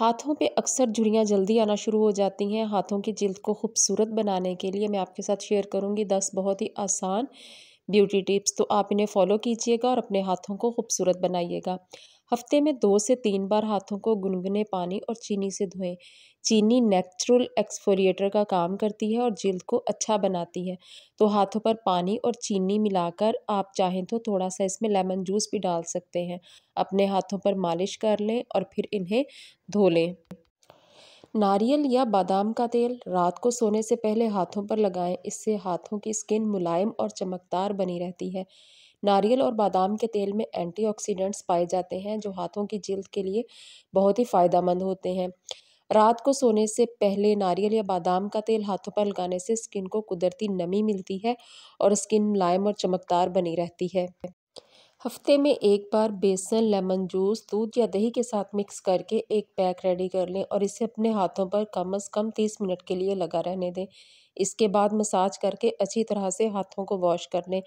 हाथों पे अक्सर झुरियाँ जल्दी आना शुरू हो जाती हैं हाथों की जिल्द को खूबसूरत बनाने के लिए मैं आपके साथ शेयर करूँगी दस बहुत ही आसान ब्यूटी टिप्स तो आप इन्हें फॉलो कीजिएगा और अपने हाथों को खूबसूरत बनाइएगा हफ्ते में दो से तीन बार हाथों को गुनगुने पानी और चीनी से धोएं चीनी नेचुरल एक्सफोलिएटर का काम करती है और जल्द को अच्छा बनाती है तो हाथों पर पानी और चीनी मिलाकर आप चाहें तो थोड़ा सा इसमें लेमन जूस भी डाल सकते हैं अपने हाथों पर मालिश कर लें और फिर इन्हें धो लें नारियल या बादाम का तेल रात को सोने से पहले हाथों पर लगाएं इससे हाथों की स्किन मुलायम और चमकदार बनी रहती है नारियल और बादाम के तेल में एंटीऑक्सीडेंट्स पाए जाते हैं जो हाथों की जल्द के लिए बहुत ही फ़ायदेमंद होते हैं रात को सोने से पहले नारियल या बादाम का तेल हाथों पर लगाने से स्किन को कुदरती नमी मिलती है और स्किन मुलायम और चमकदार बनी रहती है हफ्ते में एक बार बेसन लेमन जूस दूध या दही के साथ मिक्स करके एक पैक रेडी कर लें और इसे अपने हाथों पर कम अज़ कम तीस मिनट के लिए लगा रहने दें इसके बाद मसाज करके अच्छी तरह से हाथों को वॉश कर लें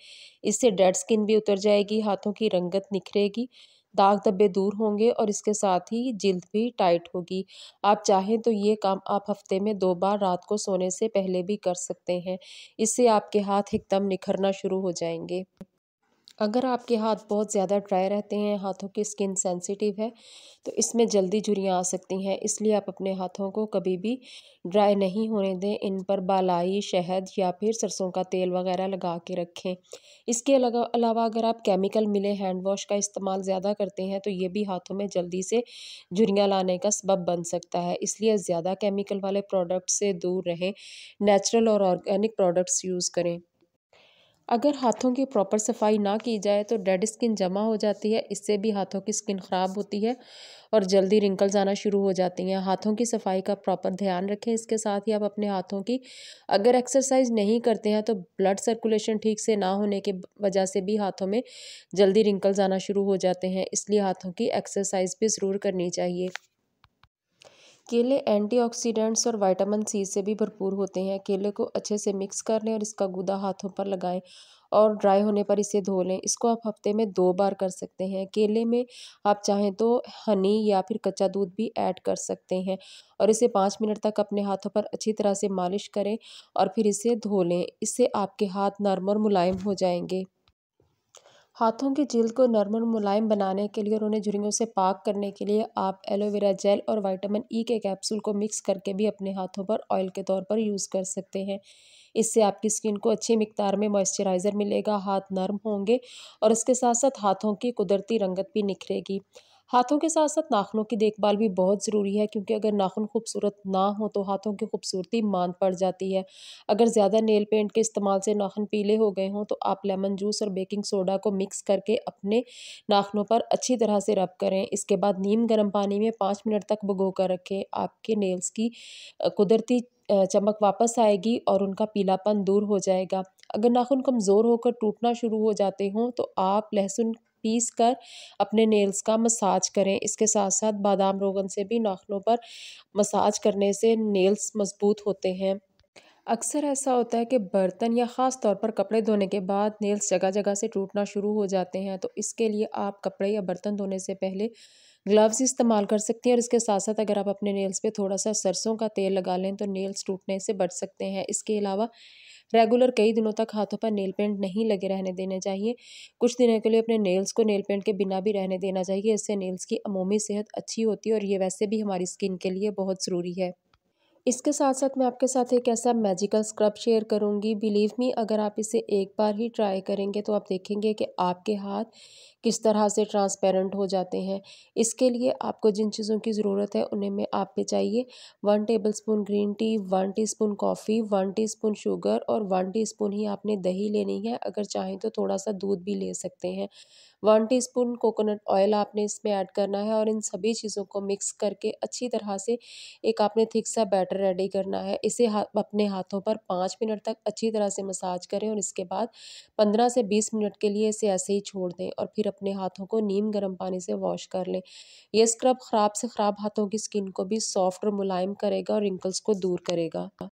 इससे डेड स्किन भी उतर जाएगी हाथों की रंगत निखरेगी दाग धब्बे दूर होंगे और इसके साथ ही जल्द भी टाइट होगी आप चाहें तो ये काम आप हफ्ते में दो बार रात को सोने से पहले भी कर सकते हैं इससे आपके हाथ एकदम निखरना शुरू हो जाएंगे अगर आपके हाथ बहुत ज़्यादा ड्राई रहते हैं हाथों की स्किन सेंसिटिव है तो इसमें जल्दी झुरियाँ आ सकती हैं इसलिए आप अपने हाथों को कभी भी ड्राई नहीं होने दें इन पर बालाई शहद या फिर सरसों का तेल वगैरह लगा के रखें इसके अलावा अगर आप केमिकल मिले हैंड वॉश का इस्तेमाल ज़्यादा करते हैं तो ये भी हाथों में जल्दी से झुरियाँ लाने का सबब बन सकता है इसलिए ज़्यादा केमिकल वाले प्रोडक्ट से दूर रहें नेचुरल और ऑर्गेनिक प्रोडक्ट्स यूज़ करें अगर हाथों की प्रॉपर सफाई ना की जाए तो डेड स्किन जमा हो जाती है इससे भी हाथों की स्किन ख़राब होती है और जल्दी रिंकल्स आना शुरू हो जाती हैं हाथों की सफाई का प्रॉपर ध्यान रखें इसके साथ ही आप अपने हाथों की अगर एक्सरसाइज नहीं करते हैं तो ब्लड सर्कुलेशन ठीक से ना होने के वजह से भी हाथों में जल्दी रिंकल्स आना शुरू हो जाते हैं इसलिए हाथों की एक्सरसाइज भी ज़रूर करनी चाहिए केले एंटीऑक्सीडेंट्स और विटामिन सी से भी भरपूर होते हैं केले को अच्छे से मिक्स कर लें और इसका गुदा हाथों पर लगाएं और ड्राई होने पर इसे धो लें इसको आप हफ्ते में दो बार कर सकते हैं केले में आप चाहें तो हनी या फिर कच्चा दूध भी ऐड कर सकते हैं और इसे पाँच मिनट तक अपने हाथों पर अच्छी तरह से मालिश करें और फिर इसे धो लें इससे आपके हाथ नरम और मुलायम हो जाएंगे हाथों की जल्द को नरम और मुलायम बनाने के लिए और उन्हें झुरियों से पाक करने के लिए आप एलोवेरा जेल और विटामिन ई e के कैप्सूल को मिक्स करके भी अपने हाथों पर ऑयल के तौर पर यूज़ कर सकते हैं इससे आपकी स्किन को अच्छी मकदार में मॉइस्चराइज़र मिलेगा हाथ नरम होंगे और इसके साथ साथ हाथों की कुदरती रंगत भी निखरेगी हाथों के साथ साथ नाखूनों की देखभाल भी बहुत ज़रूरी है क्योंकि अगर नाखून खूबसूरत ना हो तो हाथों की खूबसूरती मान पड़ जाती है अगर ज़्यादा नेल पेंट के इस्तेमाल से नाखून पीले हो गए हों तो आप लेमन जूस और बेकिंग सोडा को मिक्स करके अपने नाखूनों पर अच्छी तरह से रब करें इसके बाद नीम गर्म पानी में पाँच मिनट तक भगो कर रखें आपके नेल्स की कुदरती चमक वापस आएगी और उनका पीलापन दूर हो जाएगा अगर नाखून कमज़ोर होकर टूटना शुरू हो जाते हों तो आप लहसुन पीस कर अपने नेल्स का मसाज करें इसके साथ साथ बादाम रोगन से भी नाखनों पर मसाज करने से नेल्स मजबूत होते हैं अक्सर ऐसा होता है कि बर्तन या ख़ास तौर पर कपड़े धोने के बाद नेल्स जगह जगह से टूटना शुरू हो जाते हैं तो इसके लिए आप कपड़े या बर्तन धोने से पहले ग्लव्स इस्तेमाल कर सकती हैं और इसके साथ साथ अगर आप अपने नेल्स पे थोड़ा सा सरसों का तेल लगा लें तो नेल्स टूटने से बच सकते हैं इसके अलावा रेगुलर कई दिनों तक हाथों पर नेल पेंट नहीं लगे रहने देने चाहिए कुछ दिनों के लिए अपने नेल्स को नेल पेंट के बिना भी रहने देना चाहिए इससे नेल्स की अमूमी सेहत अच्छी होती है और ये वैसे भी हमारी स्किन के लिए बहुत ज़रूरी है इसके साथ साथ मैं आपके साथ एक ऐसा मैजिकल स्क्रब शेयर करूंगी बिलीव मी अगर आप इसे एक बार ही ट्राई करेंगे तो आप देखेंगे कि आपके हाथ किस तरह से ट्रांसपेरेंट हो जाते हैं इसके लिए आपको जिन चीज़ों की ज़रूरत है उन्हें मैं आप पे चाहिए one tablespoon green tea one T teaspoon coffee one T teaspoon sugar और वन टी स्पून ही आपने दही लेनी है अगर चाहें तो थोड़ा सा दूध भी ले सकते हैं one T spoon coconut oil आपने इसमें ऐड करना है और इन सभी चीज़ों को मिक्स करके अच्छी तरह से एक आपने थिक सा बैटर बैटर रेडी करना है इसे हा अपने हाथों पर पाँच मिनट तक अच्छी तरह से मसाज करें और इसके बाद पंद्रह से बीस मिनट के लिए इसे ऐसे ही छोड़ दें और फिर अपने हाथों को नीम गर्म पानी से वॉश कर लें यह स्क्रब ख़राब से ख़राब हाथों की स्किन को भी सॉफ्ट और मुलायम करेगा और रिंकल्स को दूर करेगा